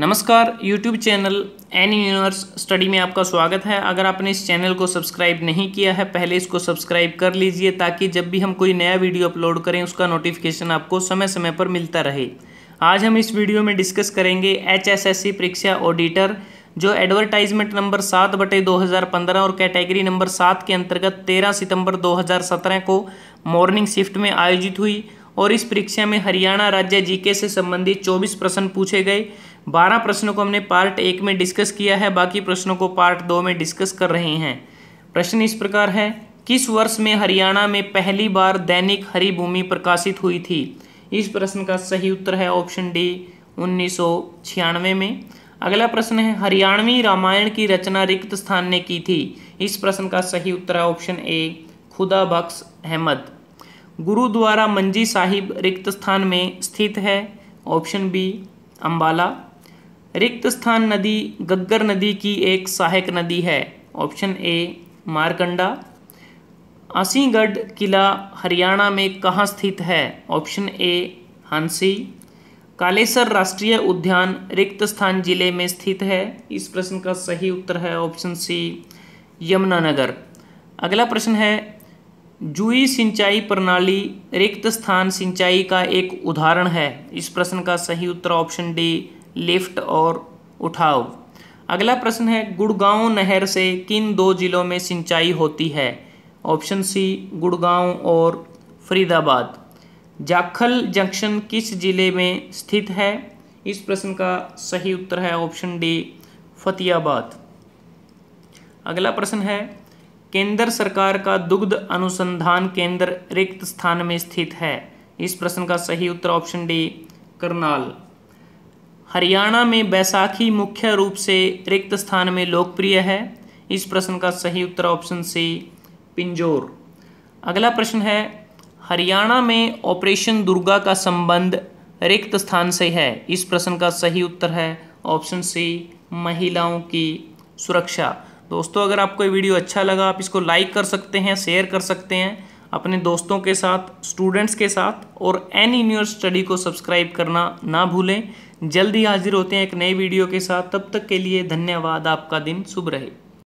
नमस्कार YouTube channel N Universe Study में आपका स्वागत है अगर आपने इस चैनल को सब्सक्राइब नहीं किया है पहले इसको सब्सक्राइब कर लीजिए ताकि जब भी हम कोई नया वीडियो अपलोड करें उसका नोटिफिकेशन आपको समय समय पर मिलता रहे आज हम इस वीडियो में डिस्कस करेंगे एच परीक्षा ऑडिटर जो एडवर्टाइजमेंट नंबर सात बटे दो और कैटेगरी नंबर सात के अंतर्गत तेरह सितंबर 2017 को मॉर्निंग शिफ्ट में आयोजित हुई और इस परीक्षा में हरियाणा राज्य जीके से संबंधित 24 प्रश्न पूछे गए बारह प्रश्नों को हमने पार्ट एक में डिस्कस किया है बाकी प्रश्नों को पार्ट दो में डिस्कस कर रहे हैं प्रश्न इस प्रकार है किस वर्ष में हरियाणा में पहली बार दैनिक हरिभूमि प्रकाशित हुई थी इस प्रश्न का सही उत्तर है ऑप्शन डी उन्नीस में अगला प्रश्न है हरियाणवी रामायण की रचना रिक्त स्थान ने की थी इस प्रश्न का सही उत्तर है ऑप्शन ए खुदा बख्श अहमद गुरुद्वारा मंजी साहिब रिक्त स्थान में स्थित है ऑप्शन बी अम्बाला रिक्तस्थान नदी गग्गर नदी की एक सहायक नदी है ऑप्शन ए मारकंडा असीगढ़ किला हरियाणा में कहाँ स्थित है ऑप्शन ए हांसी कालेसर राष्ट्रीय उद्यान रिक्त स्थान जिले में स्थित है इस प्रश्न का सही उत्तर है ऑप्शन सी यमुनानगर अगला प्रश्न है जुई सिंचाई प्रणाली रिक्त स्थान सिंचाई का एक उदाहरण है इस प्रश्न का सही उत्तर ऑप्शन डी लिफ्ट और उठाव अगला प्रश्न है गुड़गांव नहर से किन दो जिलों में सिंचाई होती है ऑप्शन सी गुड़गांव और फरीदाबाद जाखल जंक्शन किस ज़िले में स्थित है इस प्रश्न का सही उत्तर है ऑप्शन डी फतेहाबाद अगला प्रश्न है केंद्र सरकार का दुग्ध अनुसंधान केंद्र रिक्त स्थान में स्थित है इस प्रश्न का सही उत्तर ऑप्शन डी करनाल हरियाणा में बैसाखी मुख्य रूप से रिक्त स्थान में लोकप्रिय है इस प्रश्न का सही उत्तर ऑप्शन सी पिंजोर अगला प्रश्न है हरियाणा में ऑपरेशन दुर्गा का संबंध रिक्त स्थान से है इस प्रश्न का सही उत्तर है ऑप्शन सी महिलाओं की सुरक्षा दोस्तों अगर आपको ये वीडियो अच्छा लगा आप इसको लाइक कर सकते हैं शेयर कर सकते हैं अपने दोस्तों के साथ स्टूडेंट्स के साथ और एन इन योर स्टडी को सब्सक्राइब करना ना भूलें जल्दी हाजिर होते हैं एक नए वीडियो के साथ तब तक के लिए धन्यवाद आपका दिन शुभ रहे